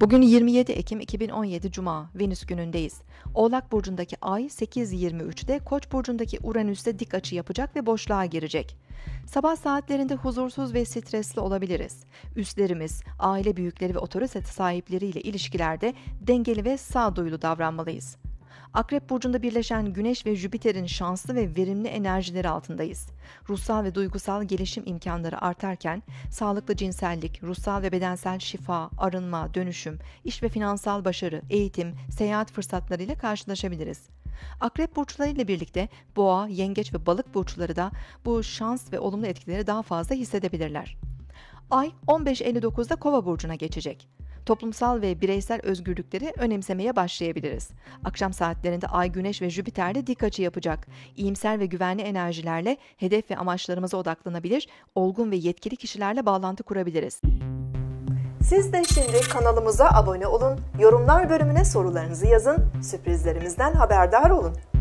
Bugün 27 Ekim 2017 Cuma, Venüs günündeyiz. Oğlak Burcu'ndaki Ay 8.23'de Koç Burcu'ndaki Uranüs'te dik açı yapacak ve boşluğa girecek. Sabah saatlerinde huzursuz ve stresli olabiliriz. Üstlerimiz, aile büyükleri ve otorite sahipleriyle ilişkilerde dengeli ve sağduyulu davranmalıyız. Akrep burcunda birleşen Güneş ve Jüpiter'in şanslı ve verimli enerjileri altındayız. Ruhsal ve duygusal gelişim imkanları artarken sağlıklı cinsellik, ruhsal ve bedensel şifa, arınma, dönüşüm, iş ve finansal başarı, eğitim, seyahat fırsatlarıyla karşılaşabiliriz. Akrep burçları ile birlikte boğa, yengeç ve balık burçları da bu şans ve olumlu etkileri daha fazla hissedebilirler. Ay 15.59'da Kova burcuna geçecek toplumsal ve bireysel özgürlükleri önemsemeye başlayabiliriz. Akşam saatlerinde Ay, Güneş ve Jüpiter de dik açı yapacak. İyimser ve güvenli enerjilerle hedef ve amaçlarımıza odaklanabilir, olgun ve yetkili kişilerle bağlantı kurabiliriz. Siz de şimdi kanalımıza abone olun, yorumlar bölümüne sorularınızı yazın, sürprizlerimizden haberdar olun.